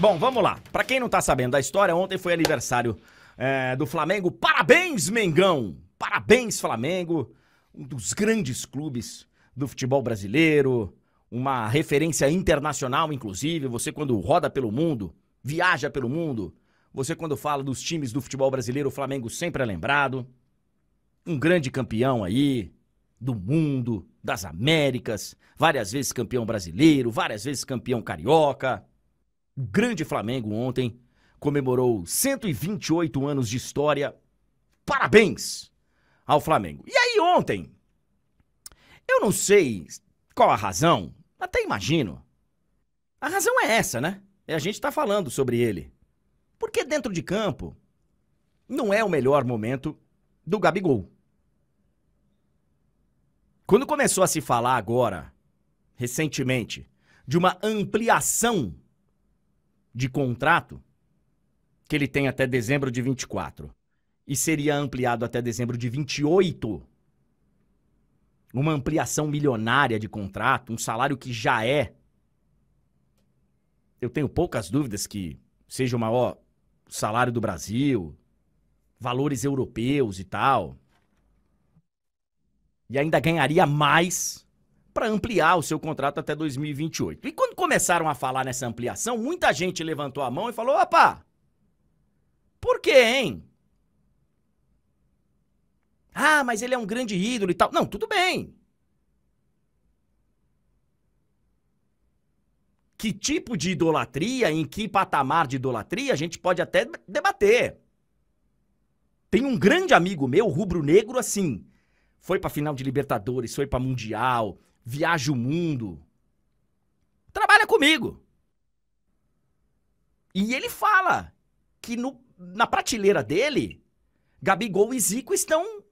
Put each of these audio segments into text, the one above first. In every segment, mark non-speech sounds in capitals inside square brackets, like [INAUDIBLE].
Bom, vamos lá. Para quem não tá sabendo da história, ontem foi aniversário é, do Flamengo. Parabéns, Mengão! Parabéns, Flamengo! Um dos grandes clubes do futebol brasileiro, uma referência internacional, inclusive. Você, quando roda pelo mundo, viaja pelo mundo, você, quando fala dos times do futebol brasileiro, o Flamengo sempre é lembrado. Um grande campeão aí, do mundo, das Américas, várias vezes campeão brasileiro, várias vezes campeão carioca grande Flamengo ontem comemorou 128 anos de história. Parabéns ao Flamengo. E aí ontem, eu não sei qual a razão, até imagino. A razão é essa, né? É a gente estar tá falando sobre ele. Porque dentro de campo não é o melhor momento do Gabigol. Quando começou a se falar agora, recentemente, de uma ampliação de contrato, que ele tem até dezembro de 24, e seria ampliado até dezembro de 28, uma ampliação milionária de contrato, um salário que já é. Eu tenho poucas dúvidas que seja o maior salário do Brasil, valores europeus e tal. E ainda ganharia mais para ampliar o seu contrato até 2028. E quando começaram a falar nessa ampliação, muita gente levantou a mão e falou: opa, por quê, hein? Ah, mas ele é um grande ídolo e tal. Não, tudo bem. Que tipo de idolatria, em que patamar de idolatria, a gente pode até debater. Tem um grande amigo meu, rubro-negro, assim. Foi pra final de Libertadores, foi pra Mundial, viaja o mundo. Trabalha comigo. E ele fala que no, na prateleira dele, Gabigol e Zico estão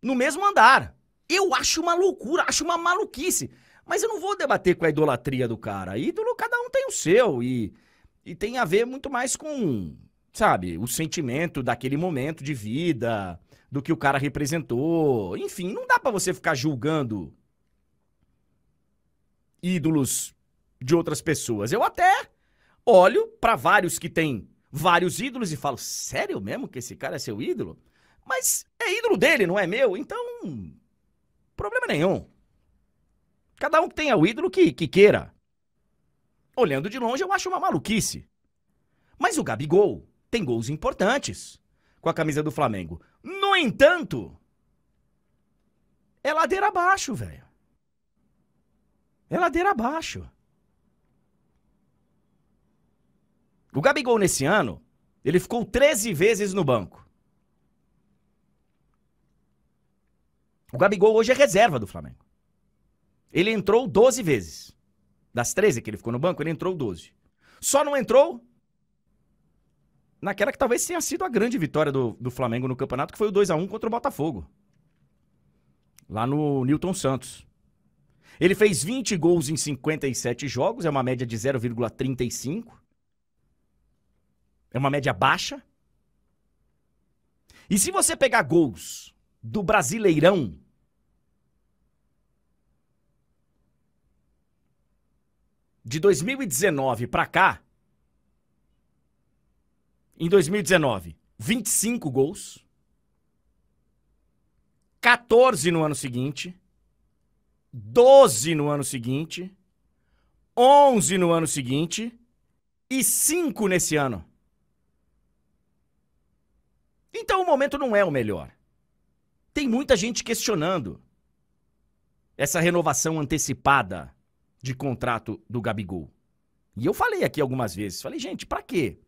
no mesmo andar. Eu acho uma loucura, acho uma maluquice. Mas eu não vou debater com a idolatria do cara. Ídolo, cada um tem o seu. E, e tem a ver muito mais com, sabe, o sentimento daquele momento de vida, do que o cara representou. Enfim, não dá para você ficar julgando ídolos de outras pessoas. Eu até olho para vários que têm vários ídolos e falo: sério mesmo que esse cara é seu ídolo? Mas é ídolo dele, não é meu? Então, problema nenhum. Cada um que tenha o ídolo que, que queira. Olhando de longe, eu acho uma maluquice. Mas o Gabigol tem gols importantes com a camisa do Flamengo. No entanto, é ladeira abaixo, velho. É ladeira abaixo. O Gabigol, nesse ano, ele ficou 13 vezes no banco. O Gabigol hoje é reserva do Flamengo. Ele entrou 12 vezes. Das 13 que ele ficou no banco, ele entrou 12. Só não entrou naquela que talvez tenha sido a grande vitória do, do Flamengo no campeonato, que foi o 2 a 1 contra o Botafogo. Lá no Newton Santos. Ele fez 20 gols em 57 jogos, é uma média de 0,35. É uma média baixa. E se você pegar gols do Brasileirão, de 2019 para cá, em 2019, 25 gols, 14 no ano seguinte, 12 no ano seguinte, 11 no ano seguinte e 5 nesse ano. Então o momento não é o melhor. Tem muita gente questionando essa renovação antecipada de contrato do Gabigol. E eu falei aqui algumas vezes, falei, gente, para quê?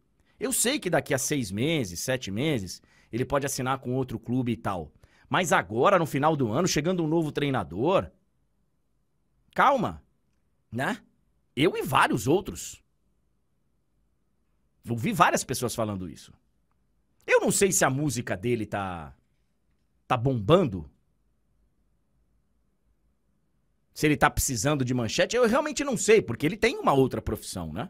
Eu sei que daqui a seis meses, sete meses, ele pode assinar com outro clube e tal. Mas agora, no final do ano, chegando um novo treinador, Calma, né? Eu e vários outros. Ouvi várias pessoas falando isso. Eu não sei se a música dele tá tá bombando. Se ele tá precisando de manchete, eu realmente não sei, porque ele tem uma outra profissão, né?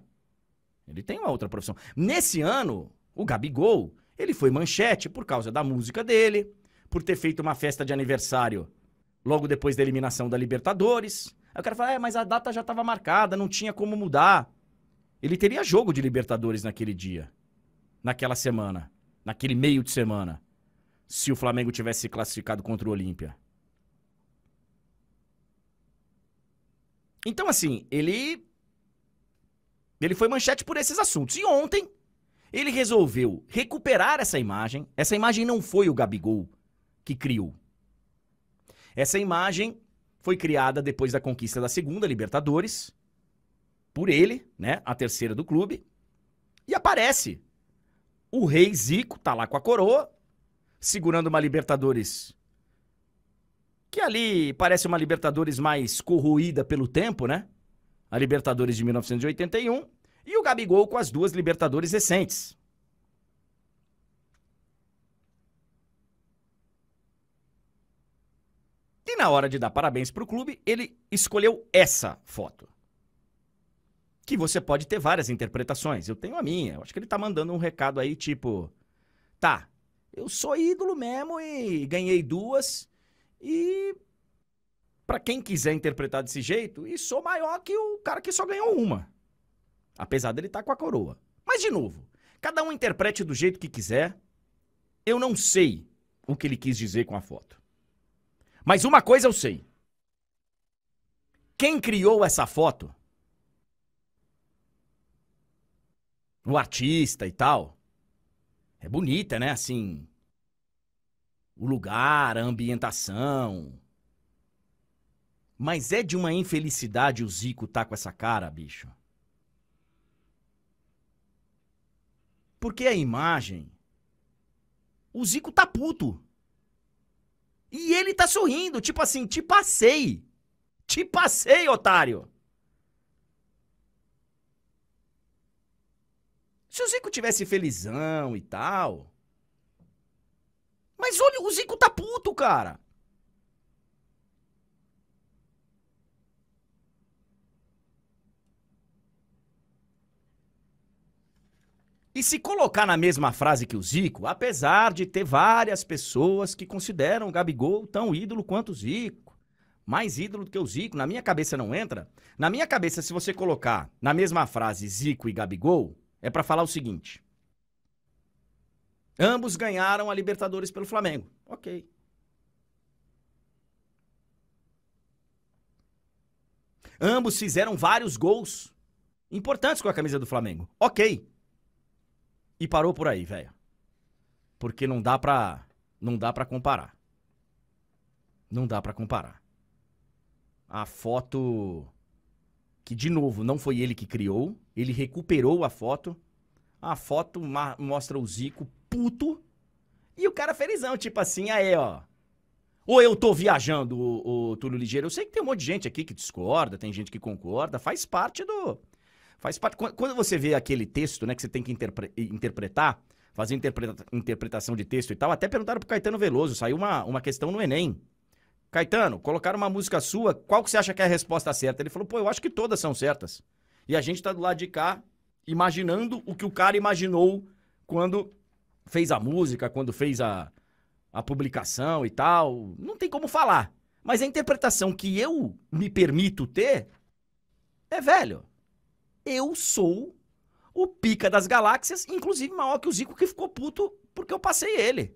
Ele tem uma outra profissão. Nesse ano, o Gabigol, ele foi manchete por causa da música dele, por ter feito uma festa de aniversário logo depois da eliminação da Libertadores, Aí o cara fala, é, mas a data já estava marcada, não tinha como mudar. Ele teria jogo de Libertadores naquele dia, naquela semana, naquele meio de semana, se o Flamengo tivesse se classificado contra o Olímpia. Então, assim, ele. Ele foi manchete por esses assuntos. E ontem, ele resolveu recuperar essa imagem. Essa imagem não foi o Gabigol que criou. Essa imagem foi criada depois da conquista da segunda Libertadores por ele, né, a terceira do clube, e aparece o rei Zico tá lá com a coroa, segurando uma Libertadores que ali parece uma Libertadores mais corroída pelo tempo, né? A Libertadores de 1981 e o Gabigol com as duas Libertadores recentes. na hora de dar parabéns para o clube, ele escolheu essa foto. Que você pode ter várias interpretações. Eu tenho a minha. Eu acho que ele tá mandando um recado aí, tipo: tá, eu sou ídolo mesmo e ganhei duas. E para quem quiser interpretar desse jeito, e sou maior que o cara que só ganhou uma. Apesar dele estar tá com a coroa. Mas, de novo, cada um interprete do jeito que quiser. Eu não sei o que ele quis dizer com a foto. Mas uma coisa eu sei. Quem criou essa foto? O artista e tal. É bonita, né? Assim. O lugar, a ambientação. Mas é de uma infelicidade o Zico tá com essa cara, bicho. Porque a imagem. O Zico tá puto. E ele tá sorrindo, tipo assim, te passei. Te passei, otário. Se o Zico tivesse felizão e tal. Mas olha, o Zico tá puto, cara. E se colocar na mesma frase que o Zico, apesar de ter várias pessoas que consideram o Gabigol tão ídolo quanto o Zico, mais ídolo do que o Zico, na minha cabeça não entra. Na minha cabeça, se você colocar na mesma frase Zico e Gabigol, é para falar o seguinte: ambos ganharam a Libertadores pelo Flamengo. Ok. Ambos fizeram vários gols importantes com a camisa do Flamengo. Ok. E parou por aí, velho. Porque não dá pra. Não dá pra comparar. Não dá pra comparar. A foto. Que, de novo, não foi ele que criou. Ele recuperou a foto. A foto mostra o Zico puto. E o cara felizão, tipo assim, aí, ó. Ou eu tô viajando, o, o Túlio Ligeiro. Eu sei que tem um monte de gente aqui que discorda, tem gente que concorda, faz parte do, Faz parte. Quando você vê aquele texto, né, que você tem que interpre... interpretar, fazer interpreta... interpretação de texto e tal, até perguntaram pro Caetano Veloso, saiu uma, uma questão no Enem. Caetano, colocaram uma música sua, qual que você acha que é a resposta certa? Ele falou, pô, eu acho que todas são certas. E a gente tá do lado de cá, imaginando o que o cara imaginou quando fez a música, quando fez a, a publicação e tal. Não tem como falar. Mas a interpretação que eu me permito ter é velho eu sou o pica das galáxias, inclusive maior que o Zico que ficou puto porque eu passei ele.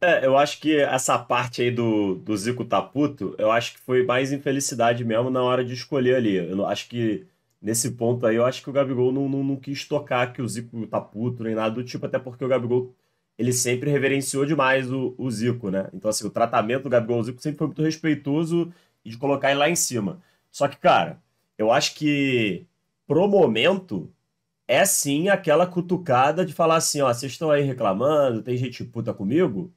É, eu acho que essa parte aí do, do Zico Taputo, tá eu acho que foi mais infelicidade mesmo na hora de escolher ali. Eu acho que nesse ponto aí, eu acho que o Gabigol não, não, não quis tocar que o Zico Taputo tá nem nada do tipo, até porque o Gabigol ele sempre reverenciou demais o, o Zico, né? Então, assim, o tratamento do Gabigol Zico sempre foi muito respeitoso e de colocar ele lá em cima. Só que, cara, eu acho que pro momento é sim aquela cutucada de falar assim, ó, vocês estão aí reclamando, tem gente puta comigo,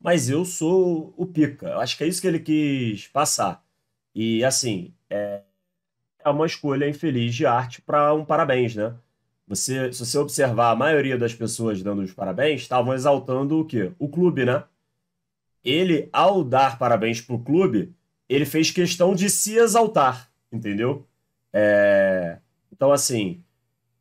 mas eu sou o pica. Eu acho que é isso que ele quis passar. E assim, é, é uma escolha infeliz de arte para um parabéns, né? Você, se você observar a maioria das pessoas dando os parabéns, estavam exaltando o quê? O clube, né? Ele, ao dar parabéns pro clube, ele fez questão de se exaltar, entendeu? É... Então, assim,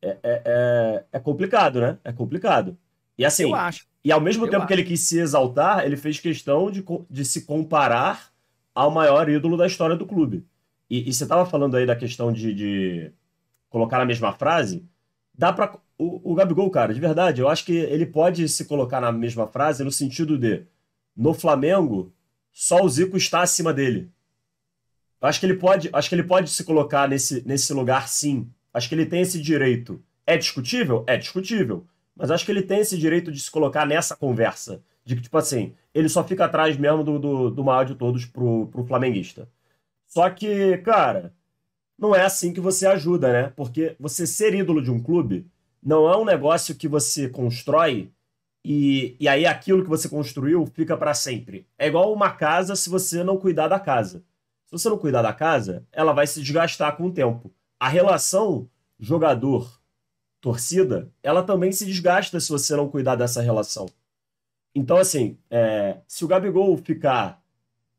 é, é, é, é, complicado, né? É complicado. E assim, eu acho. e ao mesmo eu tempo acho. que ele quis se exaltar, ele fez questão de, de se comparar ao maior ídolo da história do clube. E, e você estava falando aí da questão de, de colocar a mesma frase. Dá para o, o Gabigol, cara, de verdade, eu acho que ele pode se colocar na mesma frase no sentido de no Flamengo só o Zico está acima dele. Acho que ele pode, acho que ele pode se colocar nesse, nesse lugar, sim. Acho que ele tem esse direito. É discutível? É discutível. Mas acho que ele tem esse direito de se colocar nessa conversa. De que, tipo assim, ele só fica atrás mesmo do, do, do maior de todos pro, pro flamenguista. Só que, cara, não é assim que você ajuda, né? Porque você ser ídolo de um clube não é um negócio que você constrói e, e aí aquilo que você construiu fica para sempre. É igual uma casa se você não cuidar da casa. Se você não cuidar da casa, ela vai se desgastar com o tempo. A relação jogador-torcida, ela também se desgasta se você não cuidar dessa relação. Então, assim, é, se o Gabigol ficar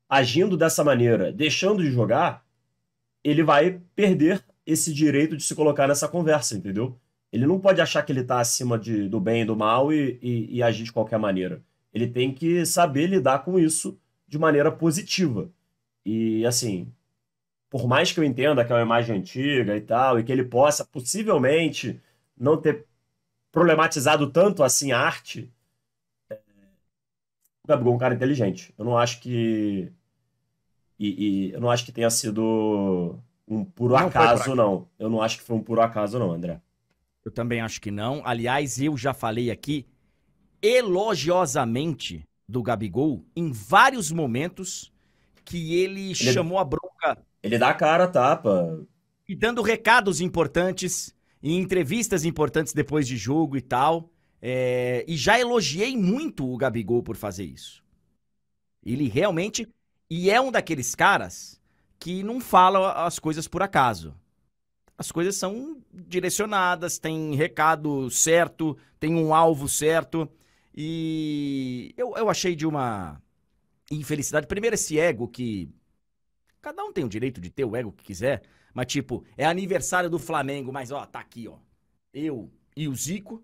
agindo dessa maneira, deixando de jogar, ele vai perder esse direito de se colocar nessa conversa, entendeu? Ele não pode achar que ele está acima de, do bem e do mal e, e, e agir de qualquer maneira. Ele tem que saber lidar com isso de maneira positiva. E assim, por mais que eu entenda que é uma imagem antiga e tal, e que ele possa possivelmente não ter problematizado tanto assim a arte, é, o Gabigol é um cara inteligente. Eu não acho que. E, e eu não acho que tenha sido um puro não acaso, não. Eu não acho que foi um puro acaso, não, André. Eu também acho que não. Aliás, eu já falei aqui elogiosamente do Gabigol em vários momentos que ele, ele é- chamou a bronca. Ele dá a cara a tapa. E dando recados importantes, e entrevistas importantes depois de jogo e tal. É, e já elogiei muito o Gabigol por fazer isso. Ele realmente. E é um daqueles caras que não fala as coisas por acaso. As coisas são direcionadas, tem recado certo, tem um alvo certo. E eu, eu achei de uma infelicidade. Primeiro, esse ego que. Cada um tem o direito de ter o ego que quiser, mas tipo, é aniversário do Flamengo, mas ó, tá aqui, ó. Eu e o Zico,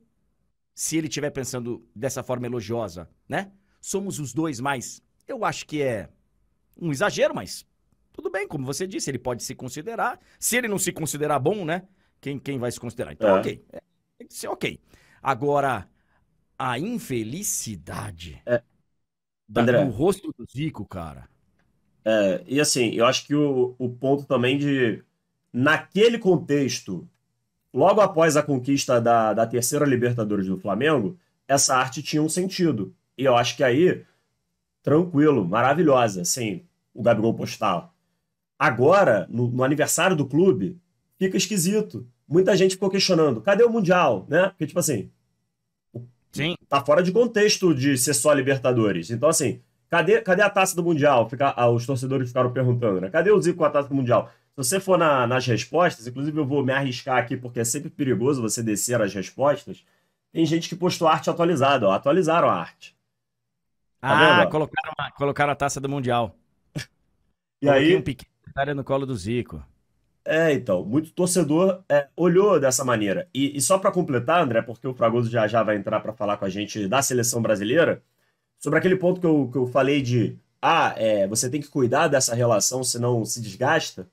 se ele estiver pensando dessa forma elogiosa, né? Somos os dois mais. Eu acho que é um exagero, mas tudo bem, como você disse, ele pode se considerar. Se ele não se considerar bom, né? Quem, quem vai se considerar? Então, é. ok. É, tem que ser ok. Agora, a infelicidade. É. Tá André. O rosto do Zico, cara. É, e assim, eu acho que o, o ponto também de, naquele contexto, logo após a conquista da, da terceira Libertadores do Flamengo, essa arte tinha um sentido. E eu acho que aí, tranquilo, maravilhosa, assim, o Gabigol postal. Agora, no, no aniversário do clube, fica esquisito. Muita gente ficou questionando, cadê o Mundial, né? Porque, tipo assim, Sim. Tá fora de contexto de ser só Libertadores. Então, assim, cadê, cadê a taça do Mundial? Fica, ah, os torcedores ficaram perguntando, né? Cadê o Zico com a taça do Mundial? Se você for na, nas respostas, inclusive eu vou me arriscar aqui porque é sempre perigoso você descer as respostas. Tem gente que postou arte atualizada, ó. Atualizaram a arte. Tá ah, vendo, colocaram, a, colocaram a taça do Mundial. E Coloquei aí. um pequeno no colo do Zico. É, então, muito torcedor é, olhou dessa maneira. E, e só para completar, André, porque o Fragoso já já vai entrar para falar com a gente da seleção brasileira, sobre aquele ponto que eu, que eu falei de, ah, é, você tem que cuidar dessa relação, senão se desgasta.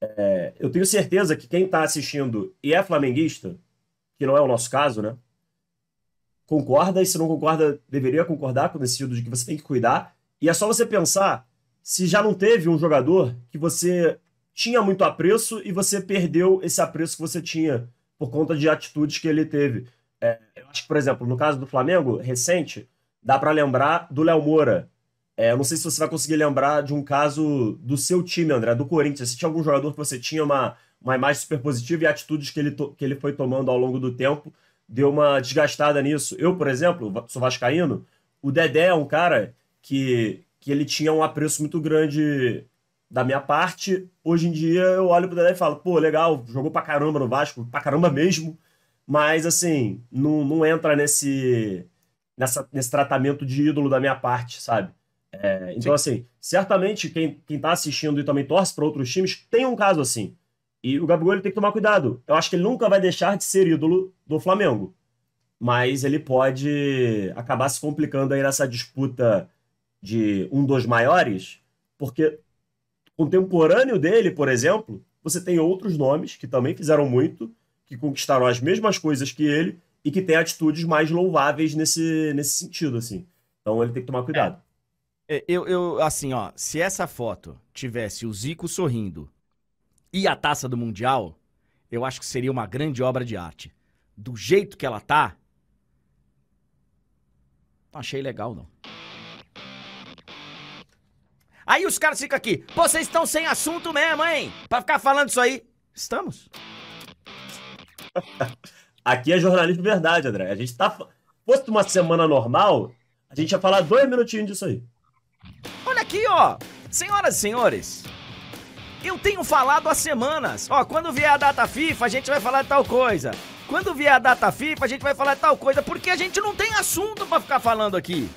É, eu tenho certeza que quem está assistindo e é flamenguista, que não é o nosso caso, né? Concorda, e se não concorda, deveria concordar com o sentido de que você tem que cuidar. E é só você pensar se já não teve um jogador que você tinha muito apreço e você perdeu esse apreço que você tinha por conta de atitudes que ele teve. É, eu acho que, por exemplo, no caso do Flamengo, recente, dá para lembrar do Léo Moura. É, eu não sei se você vai conseguir lembrar de um caso do seu time, André, do Corinthians. Se tinha algum jogador que você tinha uma, uma imagem super positiva e atitudes que ele, que ele foi tomando ao longo do tempo deu uma desgastada nisso. Eu, por exemplo, sou vascaíno, o Dedé é um cara que, que ele tinha um apreço muito grande da minha parte, hoje em dia eu olho pro Dedé e falo, pô, legal, jogou pra caramba no Vasco, pra caramba mesmo, mas assim, não, não entra nesse, nessa, nesse tratamento de ídolo da minha parte, sabe? É, então, Sim. assim, certamente quem, quem tá assistindo e também torce para outros times tem um caso assim. E o Gabigol ele tem que tomar cuidado. Eu acho que ele nunca vai deixar de ser ídolo do Flamengo. Mas ele pode acabar se complicando aí nessa disputa de um dos maiores, porque contemporâneo dele, por exemplo, você tem outros nomes que também fizeram muito, que conquistaram as mesmas coisas que ele e que têm atitudes mais louváveis nesse, nesse sentido, assim. Então ele tem que tomar cuidado. É, é eu, eu, assim, ó, se essa foto tivesse o Zico sorrindo e a taça do Mundial, eu acho que seria uma grande obra de arte. Do jeito que ela tá, não achei legal, não. Aí os caras ficam aqui. Vocês estão sem assunto mesmo, hein? Pra ficar falando isso aí. Estamos. [LAUGHS] Aqui é jornalismo de verdade, André. A gente tá. Fosse uma semana normal, a gente ia falar dois minutinhos disso aí. Olha aqui, ó. Senhoras e senhores, eu tenho falado há semanas. Ó, quando vier a data FIFA, a gente vai falar de tal coisa. Quando vier a data FIFA, a gente vai falar de tal coisa, porque a gente não tem assunto para ficar falando aqui.